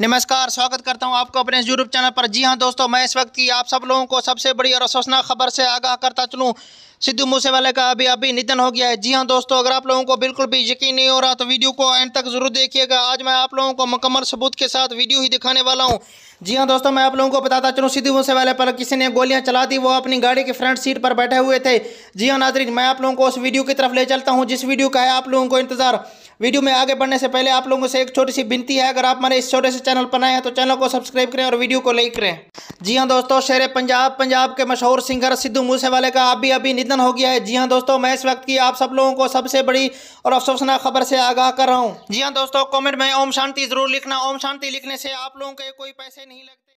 नमस्कार स्वागत करता हूं आपको अपने यूट्यूब चैनल पर जी हां दोस्तों मैं इस वक्त की आप सब लोगों को सबसे बड़ी और अफसोसनाक खबर से आगाह करता चलूं सिद्धू मूसेवाले का अभी अभी निधन हो गया है जी हां दोस्तों अगर आप लोगों को बिल्कुल भी यकीन नहीं हो रहा तो वीडियो को एंड तक ज़रूर देखिएगा आज मैं आप लोगों को मुकम्मल सबूत के साथ वीडियो ही दिखाने वाला हूँ जी हाँ दोस्तों मैं आप लोगों को बताता चलूँ सिद्धू मूसेवाले पर किसी ने गोलियाँ चला दी वो अपनी गाड़ी की फ्रंट सीट पर बैठे हुए थे जी हाँ नाजरीन मैं आप लोगों को उस वीडियो की तरफ ले चलता हूँ जिस वीडियो का है आप लोगों को इंतज़ार वीडियो में आगे बढ़ने से पहले आप लोगों से एक छोटी सी विनती है अगर आप हमारे इस छोटे से चैनल पर नए हैं तो चैनल को सब्सक्राइब करें और वीडियो को लाइक करें जी हाँ दोस्तों शेर पंजाब पंजाब के मशहूर सिंगर सिद्धू मूसेवाले का अभी अभी निधन हो गया है जी हाँ दोस्तों मैं इस वक्त की आप सब लोगों को सबसे बड़ी और अफसोसनाक खबर से आगाह कर रहा हूँ जी हाँ दोस्तों कॉमेंट में ओम शांति जरूर लिखना ओम शांति लिखने से आप लोगों के कोई पैसे नहीं लगते